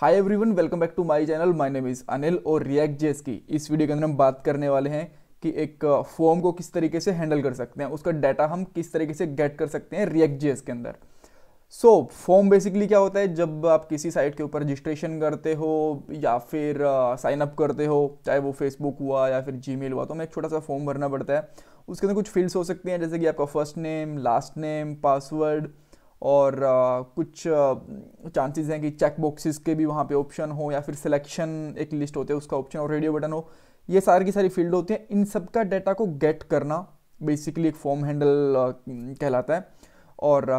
Hi everyone welcome back to my channel my name is Anil और React जेस की इस वीडियो के अंदर हम बात करने वाले हैं कि एक फॉर्म uh, को किस तरीके से हैंडल कर सकते हैं उसका डाटा हम किस तरीके से गेट कर सकते हैं रिएक्ट जेस के अंदर सो फॉर्म बेसिकली क्या होता है जब आप किसी साइट के ऊपर रजिस्ट्रेशन करते हो या फिर साइन uh, अप करते हो चाहे वो फेसबुक हुआ या फिर जी हुआ तो हमें एक छोटा सा फॉर्म भरना पड़ता है उसके अंदर कुछ फील्ड्स हो सकती हैं जैसे कि आपका first name last name password और आ, कुछ चांसेस हैं कि चेक बॉक्सेस के भी वहाँ पे ऑप्शन हो या फिर सिलेक्शन एक लिस्ट होते हैं उसका ऑप्शन और रेडियो बटन हो ये सारी की सारी फील्ड होती हैं इन सब का डाटा को गेट करना बेसिकली एक फॉर्म हैंडल कहलाता है और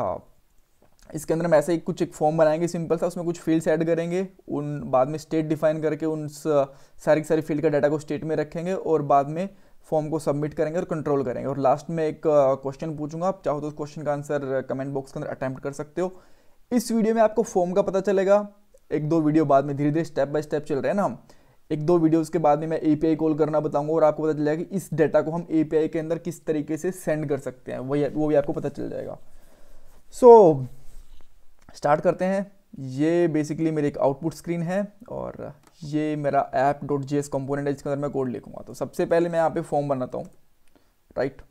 इसके अंदर हम ऐसे ही कुछ एक फॉर्म बनाएंगे सिंपल सा उसमें कुछ फील्ड्स ऐड करेंगे उन बाद में स्टेट डिफाइन करके उन सारी की सारी फील्ड का डाटा को स्टेट में रखेंगे और बाद में फॉर्म को सबमिट करेंगे और कंट्रोल करेंगे और लास्ट में एक क्वेश्चन पूछूंगा आप चाहो तो उस क्वेश्चन का आंसर कमेंट बॉक्स के अंदर अटैम्प्ट कर सकते हो इस वीडियो में आपको फॉर्म का पता चलेगा एक दो वीडियो बाद में धीरे धीरे स्टेप बाय स्टेप चल रहे हैं ना हम एक दो वीडियोज़ के बाद में मैं ए कॉल करना बताऊंगा और आपको पता चलेगा कि इस डेटा को हम ए के अंदर किस तरीके से सेंड कर सकते हैं वही वो भी आपको पता चल जाएगा सो so, स्टार्ट करते हैं ये बेसिकली मेरी एक आउटपुट स्क्रीन है और ये मेरा app dot J S component है जिसके अंदर मैं कोड लिखूंगा तो सबसे पहले मैं यहाँ पे फॉर्म बनाता हूँ राइट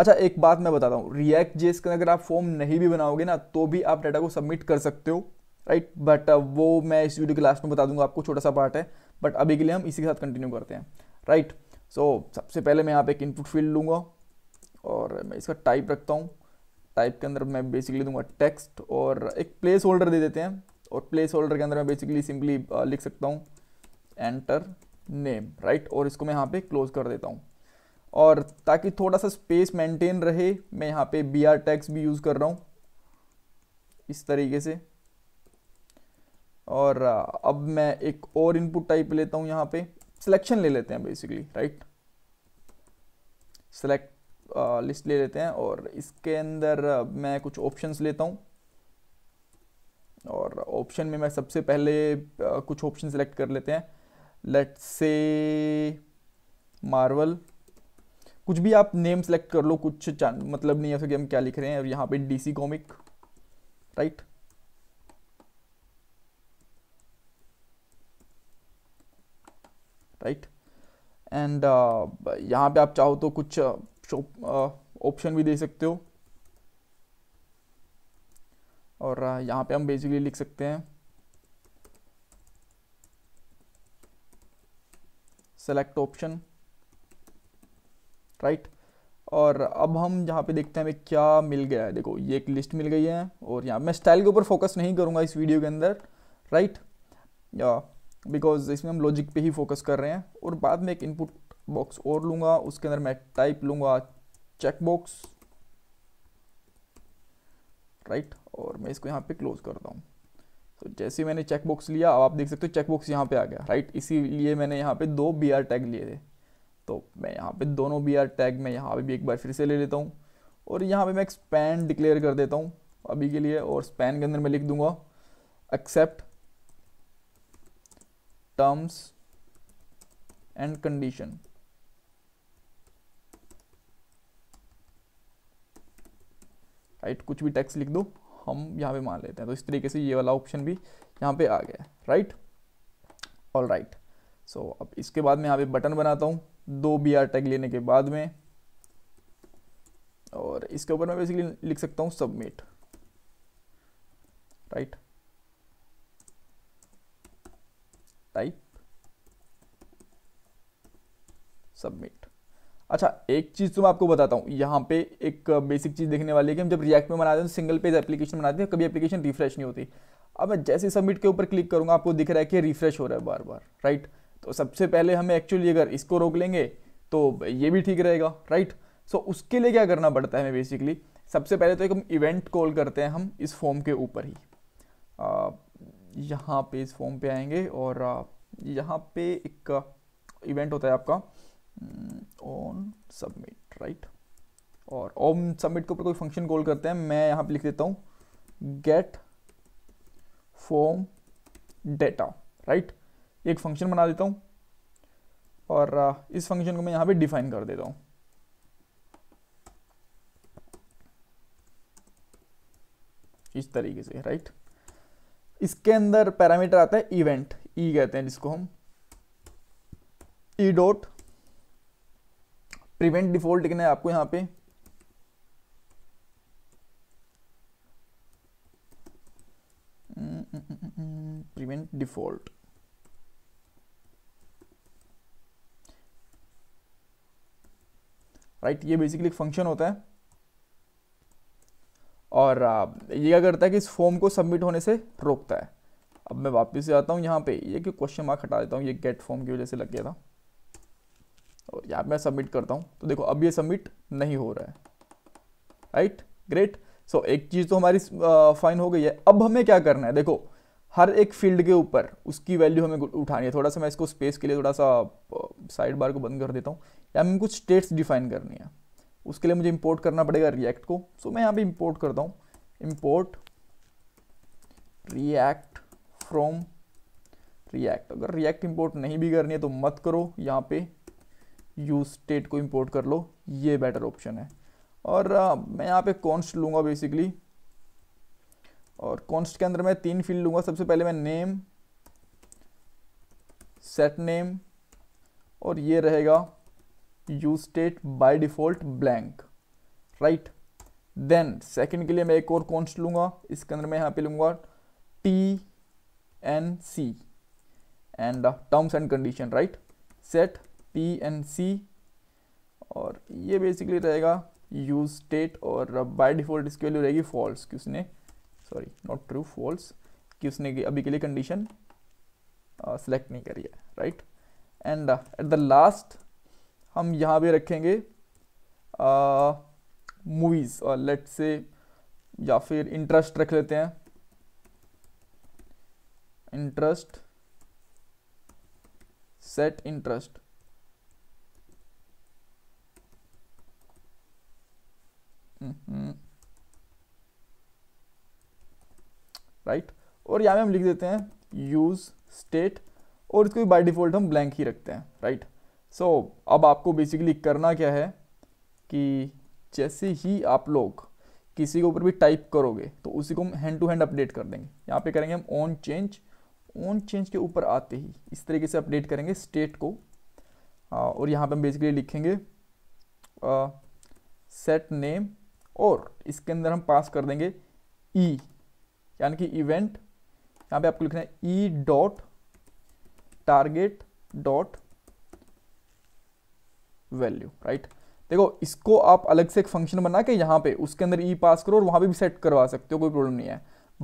अच्छा एक बात मैं बताता हूँ रिएक्ट जी एस के अगर आप फॉर्म नहीं भी बनाओगे ना तो भी आप डाटा को सबमिट कर सकते हो राइट बट uh, वो मैं इस वीडियो के लास्ट में बता दूंगा आपको छोटा सा पार्ट है बट अभी के लिए हम इसी के साथ कंटिन्यू करते हैं राइट सो so, सबसे पहले मैं यहाँ पे एक इनपुट फील्ड लूँगा और मैं इसका टाइप रखता हूँ टाइप के अंदर मैं बेसिकली दूंगा टेक्स्ट और एक प्लेस होल्डर दे देते हैं और प्लेस होल्डर के अंदर मैं बेसिकली सिंपली uh, लिख सकता हूँ एंटर नेम राइट और इसको मैं यहाँ पे क्लोज कर देता हूँ और ताकि थोड़ा सा स्पेस मेंटेन रहे मैं यहाँ पे बी आर टैक्स भी यूज़ कर रहा हूँ इस तरीके से और uh, अब मैं एक और इनपुट टाइप लेता हूँ यहाँ पे सिलेक्शन ले लेते हैं बेसिकली राइट सेलेक्ट लिस्ट ले लेते हैं और इसके अंदर मैं कुछ ऑप्शंस लेता हूँ और ऑप्शन में मैं सबसे पहले कुछ ऑप्शन सेलेक्ट कर लेते हैं लेट से मार्वल कुछ भी आप नेम सेलेक्ट कर लो कुछ मतलब नहीं है कि हम क्या लिख रहे हैं और यहाँ पे DC comic right right and यहाँ पे आप चाहो तो कुछ ऑप्शन uh, भी दे सकते हो और uh, यहाँ पे हम बेसिकली लिख सकते हैं सेलेक्ट ऑप्शन राइट और अब हम यहाँ पे देखते हैं हमें क्या मिल गया है देखो ये एक लिस्ट मिल गई है और यहाँ मैं स्टाइल के ऊपर फोकस नहीं करूँगा इस वीडियो के अंदर राइट या बिकॉज इसमें हम लॉजिक पे ही फोकस कर रहे हैं और बाद में एक इनपुट बॉक्स और लूंगा उसके अंदर मैं टाइप लूंगा चेक बॉक्स राइट और मैं इसको यहाँ पे क्लोज करता हूँ तो जैसे मैंने चेक बॉक्स लिया अब आप देख सकते हो चेक बॉक्स यहाँ पे आ गया राइट इसीलिए मैंने यहाँ पे दो बी आर टैग लिए थे तो मैं यहाँ पे दोनों बी आर टैग में यहाँ पे भी एक बार फिर से ले लेता हूँ और यहाँ पे मैं एक स्पैन डिक्लेयर कर देता हूँ अभी के लिए और स्पैन के अंदर मैं लिख दूंगा accept terms and condition right कुछ भी टैक्स लिख दो हम यहाँ पे मान लेते हैं तो इस तरीके से ये वाला ऑप्शन भी यहाँ पे आ गया राइट ऑल राइट सो अब इसके बाद में यहाँ पे बटन बनाता हूँ दो बी आर टैग लेने के बाद में और इसके ऊपर मैं बेसिकली लिख सकता हूँ सबमिट राइट टाइप सबमिट अच्छा एक चीज़ तो मैं आपको बताता हूँ यहाँ पे एक बेसिक चीज़ देखने वाली है कि हम जब रिएक्ट में बनाते हैं तो सिंगल पेज एप्लीकेशन बनाते हैं कभी एप्लीकेशन रिफ्रेश नहीं होती अब मैं जैसे सबमिट के ऊपर क्लिक करूँगा आपको दिख रहा है कि रिफ्रेश हो रहा है बार बार राइट तो सबसे पहले हमें एक्चुअली अगर इसको रोक लेंगे तो ये भी ठीक रहेगा राइट सो उसके लिए क्या करना पड़ता है हमें बेसिकली सबसे पहले तो एक हम इवेंट कॉल करते हैं हम इस फॉर्म के ऊपर ही यहाँ पे इस फॉर्म पे आएंगे और यहाँ पे एक इवेंट होता है आपका ऑन सबमिट राइट और ओम सबमिट के ऊपर कोई फंक्शन कॉल करते हैं मैं यहाँ पे लिख देता हूँ गेट फॉर्म डेटा राइट एक फंक्शन बना देता हूँ और uh, इस फंक्शन को मैं यहाँ पे डिफाइन कर देता हूँ इस तरीके से राइट इसके अंदर पैरामीटर आता है इवेंट ई e कहते हैं जिसको हम e e dot prevent default लिखना है आपको यहां पे प्रिवेंट डिफॉल्ट राइट ये बेसिकली एक फंक्शन होता है और ये क्या करता है कि इस फॉर्म को सबमिट होने से रोकता है अब मैं वापस से आता हूँ यहाँ पे ये क्वेश्चन मार्क हटा देता हूँ ये गेट फॉर्म की वजह से लग गया था यहाँ मैं सबमिट करता हूँ तो देखो अब ये सबमिट नहीं हो रहा है राइट ग्रेट सो एक चीज़ तो हमारी फाइन हो गई है अब हमें क्या करना है देखो हर एक फील्ड के ऊपर उसकी वैल्यू हमें उठानी है थोड़ा सा मैं इसको स्पेस के लिए थोड़ा सा साइड बार को बंद कर देता हूँ या हमें कुछ स्टेट्स डिफाइन करनी है उसके लिए मुझे इम्पोर्ट करना पड़ेगा रिएक्ट को सो मैं यहाँ पर इम्पोर्ट करता हूँ इम्पोर्ट रिएक्ट फ्रॉम रिएक्ट अगर रिएक्ट इम्पोर्ट नहीं भी करनी है तो मत करो यहाँ पे यूज स्टेट को इम्पोर्ट कर लो ये बेटर ऑप्शन है और मैं यहाँ पे कॉन्स्ट लूँगा बेसिकली और कॉन्स्ट के अंदर मैं तीन फील्ड लूँगा सबसे पहले मैं नेम सेट नेम और ये रहेगा use state by default blank right then second के लिए मैं एक और कॉन्स्ट लूँगा इसके अंदर मैं यहाँ पे लूँगा T N C and terms and condition right set P N C और ये बेसिकली रहेगा यूज स्टेट और बाय डिफ़ॉल्ट इसकी वैल्यू रहेगी फॉल्स कि उसने सॉरी नॉट ट्रू फॉल्स कि उसने अभी के लिए कंडीशन सेलेक्ट uh, नहीं करी है right and at the last हम यहाँ भी रखेंगे मूवीज़ और लेट से या फिर इंटरेस्ट रख लेते हैं interest set interest right mm-hmm. और यहाँ में हम लिख देते हैं यूज स्टेट और इसको भी बाय डिफॉल्ट हम ब्लैंक ही रखते हैं राइट सो so, अब आपको बेसिकली करना क्या है कि जैसे ही आप लोग किसी के ऊपर भी टाइप करोगे तो उसी को हम हैंड टू हैंड अपडेट कर देंगे यहाँ पे करेंगे हम ऑन चेंज ऑन चेंज के ऊपर आते ही इस तरीके से अपडेट करेंगे स्टेट को और यहाँ पे हम बेसिकली लिखेंगे सेट नेम और इसके अंदर हम पास कर देंगे ई e, यानी कि इवेंट यहाँ पे आपको लिखना है e dot target dot value right देखो इसको आप अलग से एक फंक्शन बना के यहाँ पे उसके अंदर ई e पास करो और वहाँ पे भी सेट करवा सकते हो कोई प्रॉब्लम नहीं है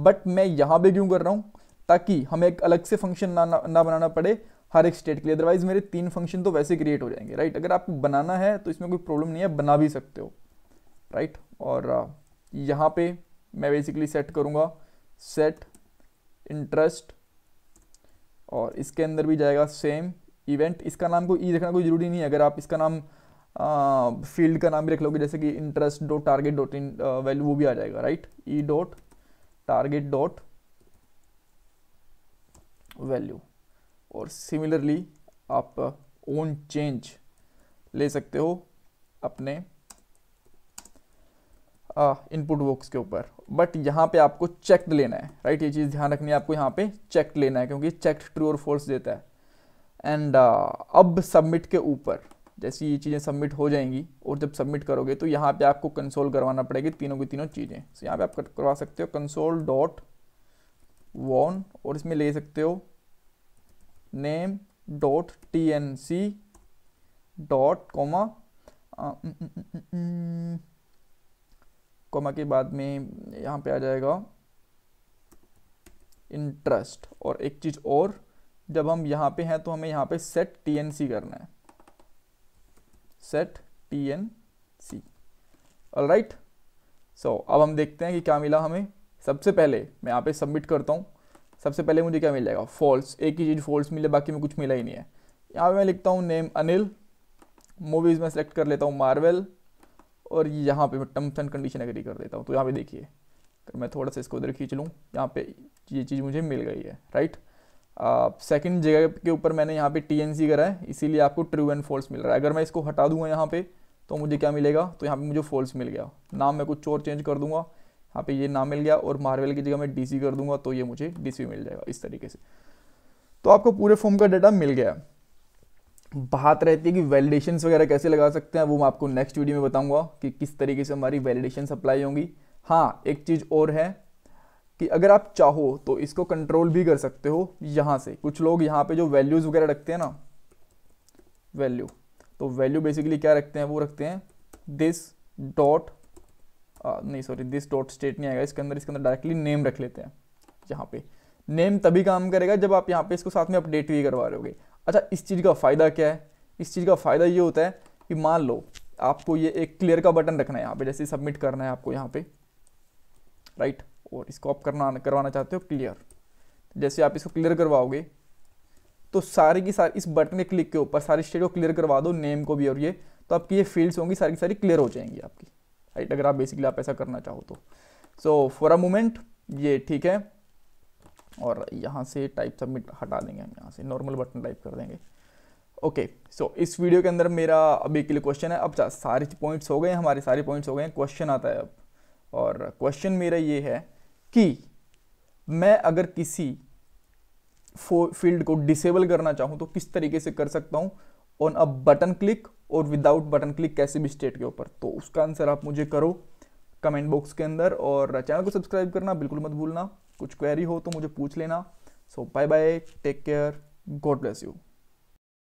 बट मैं यहाँ पे क्यों कर रहा हूँ ताकि हमें एक अलग से फंक्शन ना ना, ना बनाना पड़े हर एक स्टेट के लिए अदरवाइज मेरे तीन फंक्शन तो वैसे क्रिएट हो जाएंगे राइट अगर आपको बनाना है तो इसमें कोई प्रॉब्लम नहीं है बना भी सकते हो राइट और uh, यहाँ पे मैं बेसिकली सेट करूँगा सेट इंटरेस्ट और इसके अंदर भी जाएगा सेम इवेंट इसका नाम को ई e रखना कोई ज़रूरी नहीं है अगर आप इसका नाम फील्ड uh, का नाम भी रख लोगे जैसे कि interest dot target dot in value वो भी आ जाएगा right e dot target dot value और सिमिलरली आप ओन चेंज ले सकते हो अपने इनपुट बॉक्स के ऊपर बट यहाँ पे आपको चेक्ड लेना है राइट ये चीज़ ध्यान रखनी है आपको यहाँ पे चेक्ड लेना है क्योंकि चेक्ड ट्रू और फोर्स देता है एंड uh, अब सबमिट के ऊपर जैसे ये चीज़ें सबमिट हो जाएंगी और जब सबमिट करोगे तो यहाँ पे आपको कंसोल करवाना पड़ेगी तीनों की तीनों चीज़ें सो so, यहाँ पे आप करवा सकते हो कंसोल डॉट वॉन और इसमें ले सकते हो name dot T N C dot comma comma के बाद में यहाँ पे आ जाएगा इंटरेस्ट और एक चीज़ और जब हम यहाँ पे हैं तो हमें यहाँ पे सेट टी करना है set T N C right so अब हम देखते हैं कि क्या मिला हमें सबसे पहले मैं यहाँ पे सबमिट करता हूँ सबसे पहले मुझे क्या मिल जाएगा फॉल्स एक ही चीज़ फॉल्स मिले बाकी में कुछ मिला ही नहीं है यहाँ पे मैं लिखता हूँ नेम अनिल मूवीज़ में सेलेक्ट कर लेता हूँ मार्वल और यहाँ पे मैं टर्म्स एंड कंडीशन एग्री कर देता हूँ तो यहाँ पे देखिए अगर तो मैं थोड़ा सा इसको उधर खींच लूँ यहाँ पे ये चीज़ मुझे मिल गई है राइट सेकंड जगह के ऊपर मैंने यहाँ पे टी एन सी करा है इसीलिए आपको ट्रू एंड फॉल्स मिल रहा है अगर मैं इसको हटा दूंगा यहाँ पे तो मुझे क्या मिलेगा तो यहाँ पे मुझे फॉल्स मिल गया नाम मैं कुछ और चेंज कर दूंगा यहाँ पे ये नाम मिल गया और मार्वल की जगह मैं डी कर दूंगा तो ये मुझे डी मिल जाएगा इस तरीके से तो आपको पूरे फॉर्म का डाटा मिल गया है बात रहती है कि वैलिडेशन वगैरह कैसे लगा सकते हैं वो मैं आपको नेक्स्ट वीडियो में बताऊंगा कि किस तरीके से हमारी वैलिडेशन अप्लाई होंगी हाँ एक चीज़ और है कि अगर आप चाहो तो इसको कंट्रोल भी कर सकते हो यहाँ से कुछ लोग यहाँ पे जो वैल्यूज़ वगैरह रखते हैं ना वैल्यू तो वैल्यू बेसिकली क्या रखते हैं वो रखते हैं दिस डॉट नहीं सॉरी दिस डॉट स्टेट नहीं आएगा इसके अंदर इसके अंदर डायरेक्टली नेम रख लेते हैं यहाँ पे नेम तभी काम करेगा जब आप यहाँ पे इसको साथ में अपडेट भी करवा रहे अच्छा इस चीज़ का फ़ायदा क्या है इस चीज़ का फ़ायदा ये होता है कि मान लो आपको ये एक क्लियर का बटन रखना है यहाँ पे जैसे सबमिट करना है आपको यहाँ पे राइट और इसको आप करना करवाना चाहते हो क्लियर जैसे आप इसको क्लियर करवाओगे तो सारी की सारी इस बटन के क्लिक के ऊपर सारी स्टेट को क्लियर करवा दो नेम को भी और ये तो आपकी ये फील्ड्स होंगी सारी की सारी क्लियर हो जाएंगी आपकी राइट अगर आप बेसिकली आप ऐसा करना चाहो तो सो फॉर अ मोमेंट ये ठीक है और यहाँ से टाइप सबमिट हटा देंगे हम यहाँ से नॉर्मल बटन टाइप कर देंगे ओके okay, सो so, इस वीडियो के अंदर मेरा अभी के लिए क्वेश्चन है अब सारे पॉइंट्स हो गए हैं हमारे सारे पॉइंट्स हो गए हैं क्वेश्चन आता है अब और क्वेश्चन मेरा ये है कि मैं अगर किसी फील्ड को डिसेबल करना चाहूँ तो किस तरीके से कर सकता हूँ ऑन अ बटन क्लिक और विदाउट बटन क्लिक कैसे भी स्टेट के ऊपर तो उसका आंसर आप मुझे करो कमेंट बॉक्स के अंदर और चैनल को सब्सक्राइब करना बिल्कुल मत भूलना कुछ क्वेरी हो तो मुझे पूछ लेना so bye bye take care God bless you